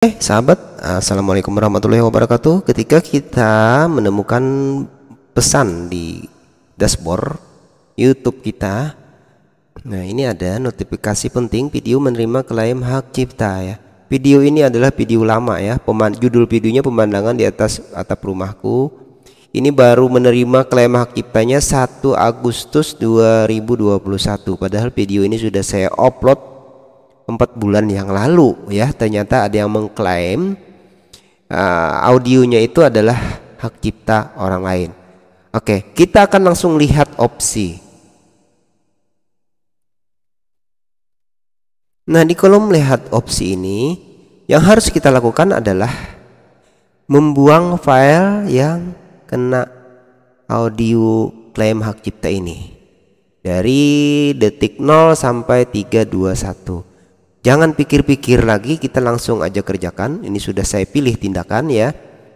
Oke, eh, okay, sahabat, assalamualaikum warahmatullahi wabarakatuh. Ketika kita menemukan pesan di dashboard YouTube kita, nah ini ada notifikasi penting video menerima klaim hak cipta ya. Video ini adalah video lama ya. Peman judul videonya pemandangan di atas atap rumahku. Ini baru menerima klaim hak ciptanya 1 Agustus 2021. Padahal video ini sudah saya upload empat bulan yang lalu ya ternyata ada yang mengklaim uh, audionya itu adalah hak cipta orang lain. Oke, okay, kita akan langsung lihat opsi. Nah, di kolom lihat opsi ini yang harus kita lakukan adalah membuang file yang kena audio klaim hak cipta ini dari detik 0 sampai 321. Jangan pikir-pikir lagi, kita langsung aja kerjakan. Ini sudah saya pilih tindakan ya.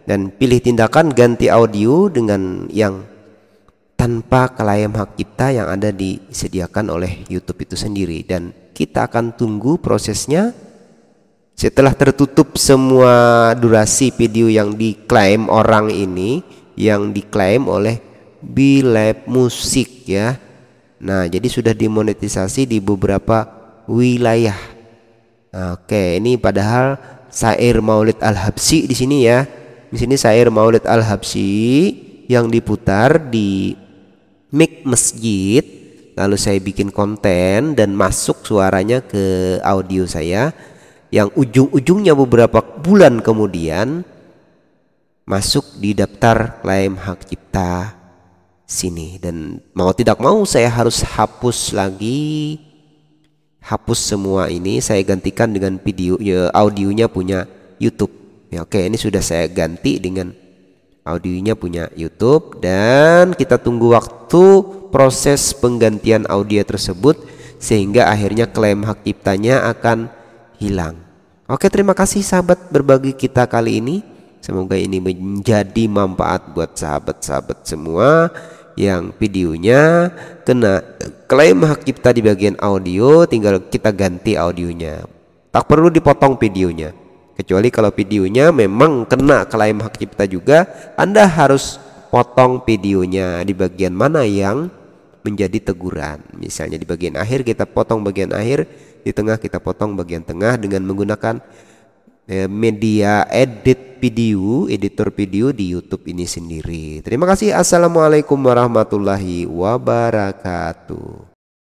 Dan pilih tindakan ganti audio dengan yang tanpa klaim hak kita yang ada disediakan oleh YouTube itu sendiri dan kita akan tunggu prosesnya setelah tertutup semua durasi video yang diklaim orang ini yang diklaim oleh Bilab Musik ya. Nah, jadi sudah dimonetisasi di beberapa wilayah Oke, ini padahal syair Maulid Al-Habsi di sini ya. Di sini syair Maulid Al-Habsi yang diputar di mic masjid. Lalu saya bikin konten dan masuk suaranya ke audio saya yang ujung-ujungnya beberapa bulan kemudian masuk di daftar klaim hak cipta sini dan mau tidak mau saya harus hapus lagi hapus semua ini saya gantikan dengan video ya, audionya punya YouTube ya oke ini sudah saya ganti dengan audionya punya YouTube dan kita tunggu waktu proses penggantian audio tersebut sehingga akhirnya klaim hak ciptanya akan hilang oke terima kasih sahabat berbagi kita kali ini semoga ini menjadi manfaat buat sahabat-sahabat semua yang videonya kena klaim hak cipta di bagian audio tinggal kita ganti audionya tak perlu dipotong videonya kecuali kalau videonya memang kena klaim hak cipta juga Anda harus potong videonya di bagian mana yang menjadi teguran misalnya di bagian akhir kita potong bagian akhir di tengah kita potong bagian tengah dengan menggunakan Eh, media edit video, editor video di YouTube ini sendiri. Terima kasih. Assalamualaikum warahmatullahi wabarakatuh.